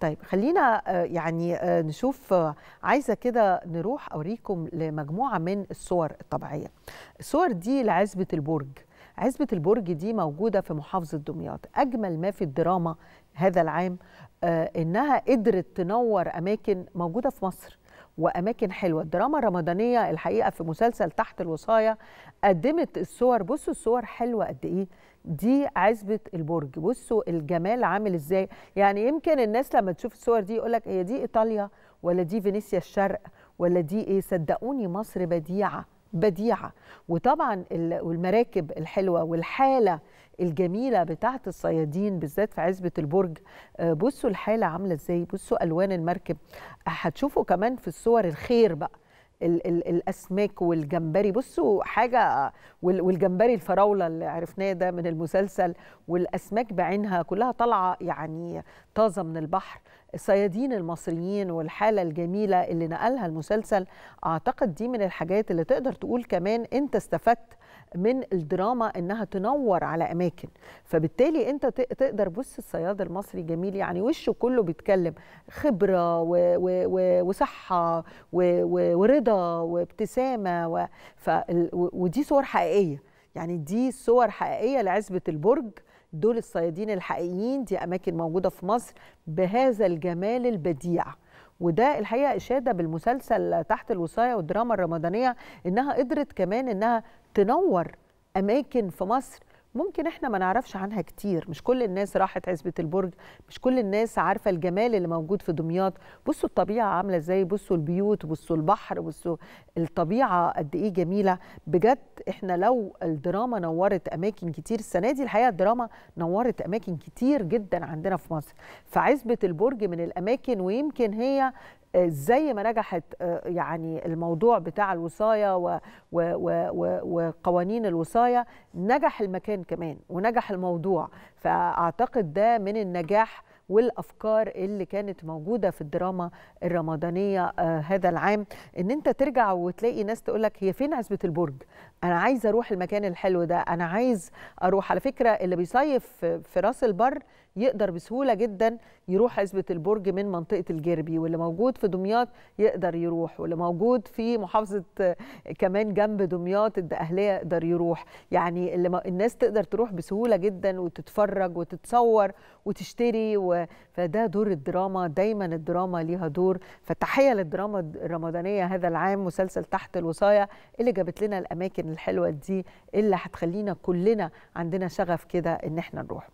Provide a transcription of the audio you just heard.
طيب خلينا آه، يعني آه، نشوف آه، عايزه كده نروح اوريكم لمجموعه من الصور الطبيعيه الصور دي لعزبه البرج عزبه البرج دي موجوده في محافظه دمياط اجمل ما في الدراما هذا العام انها قدرت تنور اماكن موجوده في مصر واماكن حلوه الدراما الرمضانيه الحقيقه في مسلسل تحت الوصايه قدمت الصور بصوا الصور حلوه قد ايه دي عزبه البرج بصوا الجمال عامل ازاي يعني يمكن الناس لما تشوف الصور دي يقول لك هي دي ايطاليا ولا دي فينيسيا الشرق ولا دي ايه صدقوني مصر بديعه بديعه وطبعا والمراكب الحلوه والحاله الجميله بتاعه الصيادين بالذات في عزبه البرج آه، بصوا الحاله عامله ازاي بصوا الوان المركب هتشوفوا كمان في الصور الخير بقى ال ال الاسماك والجمبري بصوا حاجه والجمبري الفراوله اللي عرفناه ده من المسلسل والاسماك بعينها كلها طالعه يعني طازه من البحر الصيادين المصريين والحاله الجميله اللي نقلها المسلسل اعتقد دي من الحاجات اللي تقدر تقول كمان انت استفدت من الدراما انها تنور على اماكن فبالتالي انت تقدر بص الصياد المصري جميل يعني وشه كله بيتكلم خبره و و و وصحه و و ورضا وابتسامه و ف ودي صور حقيقيه يعني دي صور حقيقيه لعزبه البرج دول الصيادين الحقيقيين دي اماكن موجوده في مصر بهذا الجمال البديع وده الحقيقه اشاده بالمسلسل تحت الوصايه والدراما الرمضانيه انها قدرت كمان انها تنور اماكن في مصر ممكن احنا ما نعرفش عنها كتير مش كل الناس راحت عزبة البرج مش كل الناس عارفة الجمال اللي موجود في دمياط بصوا الطبيعة عاملة ازاي بصوا البيوت بصوا البحر بصوا الطبيعة قد ايه جميلة بجد احنا لو الدراما نورت اماكن كتير السنة دي الحقيقة الدراما نورت اماكن كتير جدا عندنا في مصر فعزبة البرج من الاماكن ويمكن هي زي ما نجحت آه، يعني الموضوع بتاع الوصايه وقوانين الوصايه نجح المكان كمان ونجح الموضوع فاعتقد ده من النجاح والافكار اللي كانت موجوده في الدراما الرمضانيه آه، هذا العام ان انت ترجع وتلاقي ناس تقول لك هي فين عزبه البرج انا عايز اروح المكان الحلو ده انا عايز اروح على فكره اللي بيصيف في راس البر يقدر بسهوله جدا يروح عزبه البرج من منطقه الجربي واللي موجود في دمياط يقدر يروح واللي موجود في محافظه آه، كمان جنب دمياط الدقهليه يقدر يروح يعني اللي الناس تقدر تروح بسهوله جدا وتتفرج وتتصور وتشتري و فده دور الدراما دايما الدراما ليها دور فالتحيه للدراما الرمضانيه هذا العام مسلسل تحت الوصايه اللي جابت لنا الاماكن الحلوه دي اللي هتخلينا كلنا عندنا شغف كده ان احنا نروح